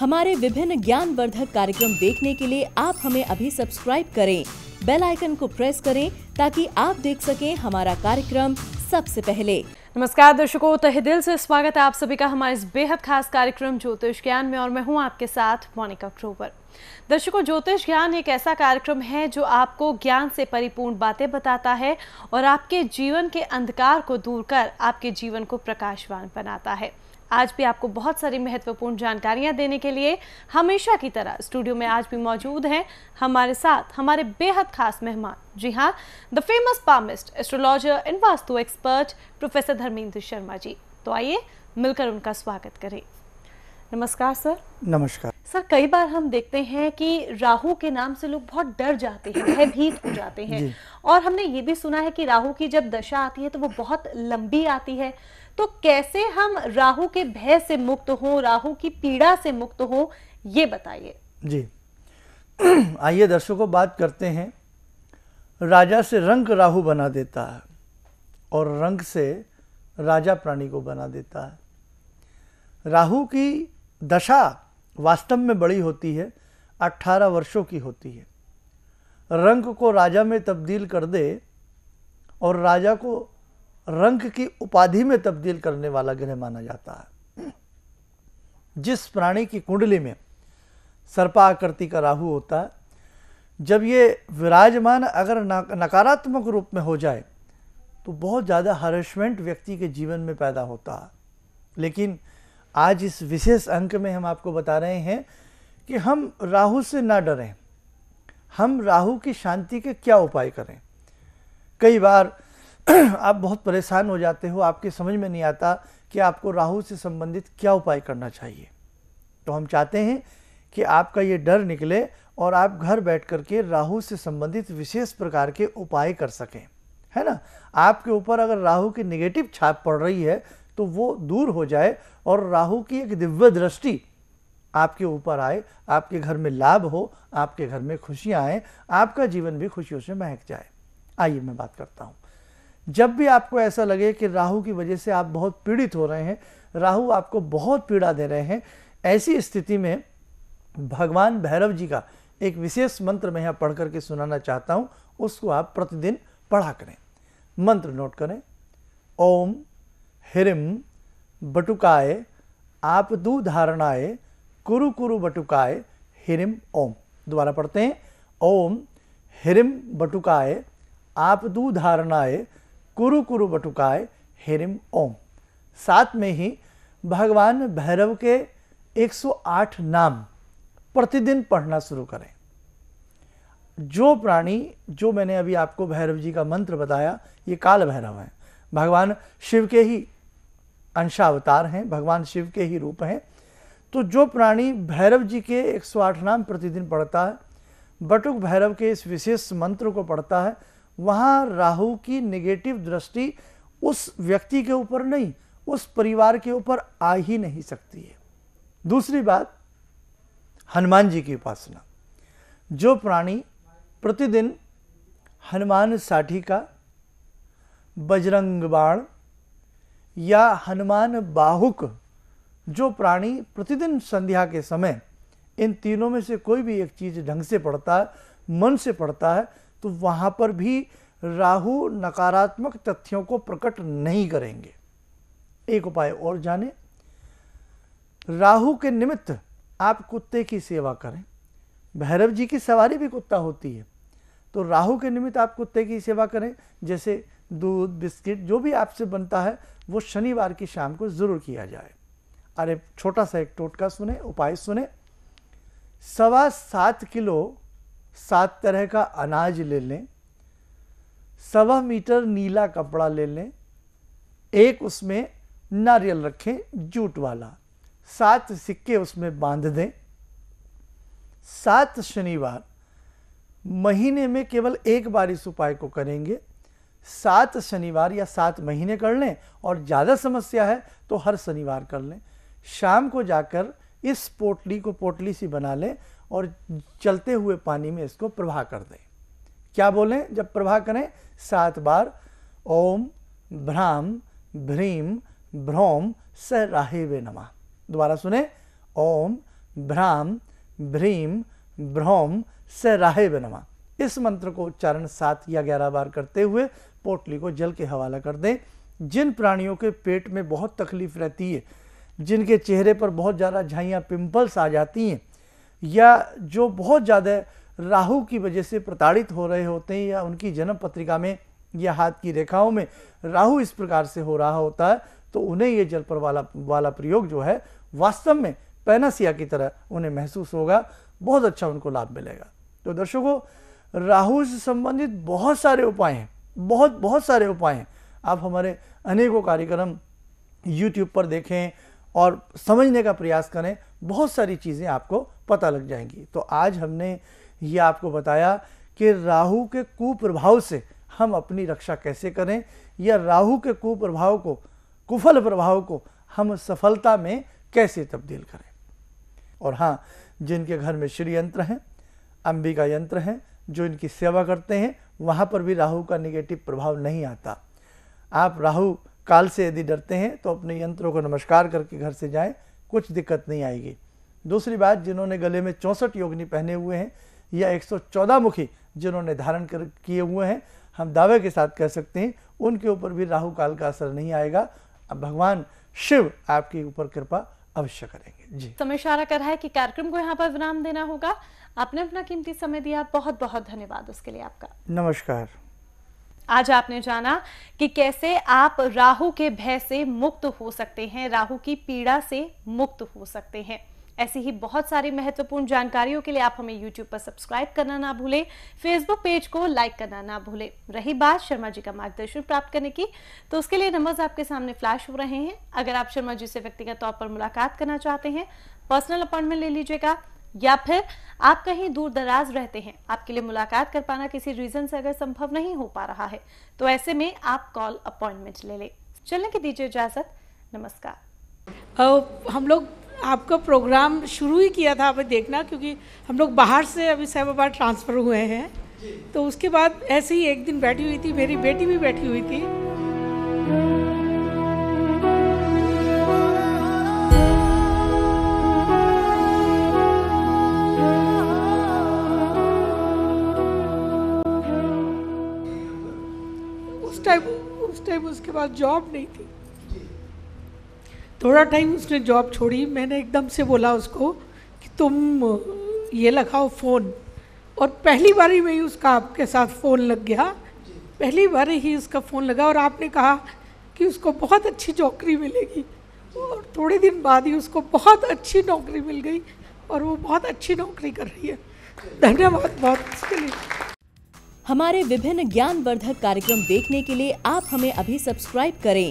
हमारे विभिन्न ज्ञानवर्धक कार्यक्रम देखने के लिए आप हमें अभी सब्सक्राइब करें बेल आइकन को प्रेस करें ताकि आप देख सकें हमारा कार्यक्रम सबसे पहले नमस्कार दर्शकों तहे दिल से स्वागत है आप सभी का हमारे इस बेहद खास कार्यक्रम ज्योतिष ज्ञान में और मैं हूं आपके साथ मोनिका अक्टूबर दर्शकों ज्योतिष ज्ञान एक ऐसा कार्यक्रम है जो आपको ज्ञान से परिपूर्ण बातें बताता है और आपके जीवन के अंधकार को दूर कर आपके जीवन को प्रकाशवान बनाता है आज भी आपको बहुत सारी महत्वपूर्ण जानकारियां देने के लिए हमेशा की तरह स्टूडियो में आज भी मौजूद हैं हमारे साथ हमारे बेहद खास मेहमान जी हाँ the famous palmist astrologer and vastu expert professor Dharmendra Sharma ji तो आइए मिलकर उनका स्वागत करें नमस्कार सर नमस्कार सर कई बार हम देखते हैं कि राहु के नाम से लोग बहुत डर जाते हैं भयभीत हो जाते हैं और हमने ये भी सुना है कि राहु की जब दशा आती है तो वो बहुत लंबी आती है तो कैसे हम राहु के भय से मुक्त हो राहु की पीड़ा से मुक्त हो ये बताइए जी आइए दर्शकों बात करते हैं राजा से रंग राहु बना देता है और रंग से राजा प्राणी को बना देता है राहु की दशा वास्तव में बड़ी होती है 18 वर्षों की होती है रंग को राजा में तब्दील कर दे और राजा को रंग की उपाधि में तब्दील करने वाला ग्रह माना जाता है जिस प्राणी की कुंडली में सर्पाकृति का राहु होता है जब ये विराजमान अगर नकारात्मक रूप में हो जाए तो बहुत ज़्यादा हरेशमेंट व्यक्ति के जीवन में पैदा होता है लेकिन आज इस विशेष अंक में हम आपको बता रहे हैं कि हम राहु से ना डरें हम राहु की शांति के क्या उपाय करें कई बार आप बहुत परेशान हो जाते हो आपके समझ में नहीं आता कि आपको राहु से संबंधित क्या उपाय करना चाहिए तो हम चाहते हैं कि आपका ये डर निकले और आप घर बैठ कर के राहु से संबंधित विशेष प्रकार के उपाय कर सकें है ना आपके ऊपर अगर राहु की निगेटिव छाप पड़ रही है तो वो दूर हो जाए और राहु की एक दिव्य दृष्टि आपके ऊपर आए आपके घर में लाभ हो आपके घर में खुशियाँ आएँ आपका जीवन भी खुशियों से महक जाए आइए मैं बात करता हूँ जब भी आपको ऐसा लगे कि राहु की वजह से आप बहुत पीड़ित हो रहे हैं राहु आपको बहुत पीड़ा दे रहे हैं ऐसी स्थिति में भगवान भैरव जी का एक विशेष मंत्र मैं यहाँ पढ़ करके सुनाना चाहता हूँ उसको आप प्रतिदिन पढ़ा करें मंत्र नोट करें ओम हिरिम बटुकाय दू धारणाय कुरु कुरु बटुकाय हिरिम ओम दोबारा पढ़ते हैं ओम हिरिम बटुकाय दू धारणाए कुरु कुरु बटुकाय हेरिम ओम साथ में ही भगवान भैरव के 108 नाम प्रतिदिन पढ़ना शुरू करें जो प्राणी जो मैंने अभी आपको भैरव जी का मंत्र बताया ये काल भैरव हैं भगवान शिव के ही अंशावतार हैं भगवान शिव के ही रूप हैं तो जो प्राणी भैरव जी के 108 नाम प्रतिदिन पढ़ता है बटुक भैरव के इस विशेष मंत्र को पढ़ता है वहाँ राहु की निगेटिव दृष्टि उस व्यक्ति के ऊपर नहीं उस परिवार के ऊपर आ ही नहीं सकती है दूसरी बात हनुमान जी की उपासना जो प्राणी प्रतिदिन हनुमान साठी का बजरंग बाण या हनुमान बाहुक जो प्राणी प्रतिदिन संध्या के समय इन तीनों में से कोई भी एक चीज़ ढंग से पढ़ता है मन से पढ़ता है तो वहाँ पर भी राहु नकारात्मक तथ्यों को प्रकट नहीं करेंगे एक उपाय और जाने राहु के निमित्त आप कुत्ते की सेवा करें भैरव जी की सवारी भी कुत्ता होती है तो राहु के निमित्त आप कुत्ते की सेवा करें जैसे दूध बिस्किट जो भी आपसे बनता है वो शनिवार की शाम को ज़रूर किया जाए अरे छोटा सा एक टोटका सुने उपाय सुने सवा सात किलो सात तरह का अनाज ले लें सवा मीटर नीला कपड़ा ले लें एक उसमें नारियल रखें जूट वाला सात सिक्के उसमें बांध दें सात शनिवार महीने में केवल एक बार इस उपाय को करेंगे सात शनिवार या सात महीने कर लें और ज़्यादा समस्या है तो हर शनिवार कर लें शाम को जाकर इस पोटली को पोटली सी बना लें और चलते हुए पानी में इसको प्रवाह कर दें क्या बोलें जब प्रवाह करें सात बार ओम भ्राम भ्रीम भ्रोम स राहे वे नमा दोबारा सुने ओम भ्राम भ्रीम भ्रोम स राहे वे नमा इस मंत्र को उच्चारण सात या ग्यारह बार करते हुए पोटली को जल के हवाला कर दें जिन प्राणियों के पेट में बहुत तकलीफ रहती है जिनके चेहरे पर बहुत ज़्यादा झाइयाँ पिंपल्स आ जाती हैं या जो बहुत ज़्यादा राहु की वजह से प्रताड़ित हो रहे होते हैं या उनकी जन्म पत्रिका में या हाथ की रेखाओं में राहु इस प्रकार से हो रहा होता है तो उन्हें ये जल पर वाला वाला प्रयोग जो है वास्तव में पैनासिया की तरह उन्हें महसूस होगा बहुत अच्छा उनको लाभ मिलेगा तो दर्शकों राहु से संबंधित बहुत सारे उपाय हैं बहुत बहुत सारे उपाय हैं आप हमारे अनेकों कार्यक्रम यूट्यूब पर देखें और समझने का प्रयास करें बहुत सारी चीज़ें आपको पता लग जाएंगी तो आज हमने ये आपको बताया कि राहु के कुप्रभाव से हम अपनी रक्षा कैसे करें या राहु के कुप्रभाव को कुफल प्रभाव को हम सफलता में कैसे तब्दील करें और हाँ जिनके घर में श्री यंत्र हैं अंबिका यंत्र हैं जो इनकी सेवा करते हैं वहाँ पर भी राहु का निगेटिव प्रभाव नहीं आता आप राहु काल से यदि डरते हैं तो अपने यंत्रों को नमस्कार करके घर से जाएं कुछ दिक्कत नहीं आएगी दूसरी बात जिन्होंने गले में चौंसठ योगनी पहने हुए हैं या 114 मुखी जिन्होंने धारण कर किए हुए हैं हम दावे के साथ कह सकते हैं उनके ऊपर भी राहु काल का असर नहीं आएगा अब भगवान शिव आपके ऊपर कृपा अवश्य करेंगे जी समय इशारा कर रहा है कि कार्यक्रम को यहाँ पर विराम देना होगा आपने अपना कीमती समय दिया बहुत बहुत धन्यवाद उसके लिए आपका नमस्कार आज आपने जाना कि कैसे आप राहु के भय से मुक्त हो सकते हैं राहु की पीड़ा से मुक्त हो सकते हैं ऐसी ही बहुत सारी महत्वपूर्ण जानकारियों के लिए आप हमें यूट्यूब पर सब्सक्राइब करना ना भूलें फेसबुक पेज को लाइक करना ना भूलें रही बात शर्मा जी का मार्गदर्शन प्राप्त करने की तो उसके लिए नंबर्स आपके सामने फ्लैश हो रहे हैं अगर आप शर्मा जी से व्यक्तिगत तौर पर मुलाकात करना चाहते हैं पर्सनल अपॉइंटमेंट ले लीजिएगा या फिर आप कहीं दूर दराज रहते हैं आपके लिए मुलाकात कर पाना किसी रीजन से अगर संभव नहीं हो पा रहा है तो ऐसे में आप कॉल अपॉइंटमेंट ले लें चलने की दीजिए इजाजत नमस्कार हम लोग आपका प्रोग्राम शुरू ही किया था अभी देखना क्योंकि हम लोग बाहर से अभी साहब बार ट्रांसफ़र हुए हैं तो उसके बाद ऐसे ही एक दिन बैठी हुई थी मेरी बेटी भी बैठी हुई थी उस टाइम उस टाइम उसके बाद जॉब नहीं थी थोड़ा टाइम उसने जॉब छोड़ी मैंने एकदम से बोला उसको कि तुम ये लगाओ फ़ोन और पहली बार ही में ही उसका आपके साथ फ़ोन लग गया पहली बार ही उसका फ़ोन लगा और आपने कहा कि उसको बहुत अच्छी नौकरी मिलेगी और थोड़े दिन बाद ही उसको बहुत अच्छी नौकरी मिल गई और वो बहुत अच्छी नौकरी कर रही है धन्यवाद बहुत इसके लिए हमारे विभिन्न ज्ञानवर्धक कार्यक्रम देखने के लिए आप हमें अभी सब्सक्राइब करें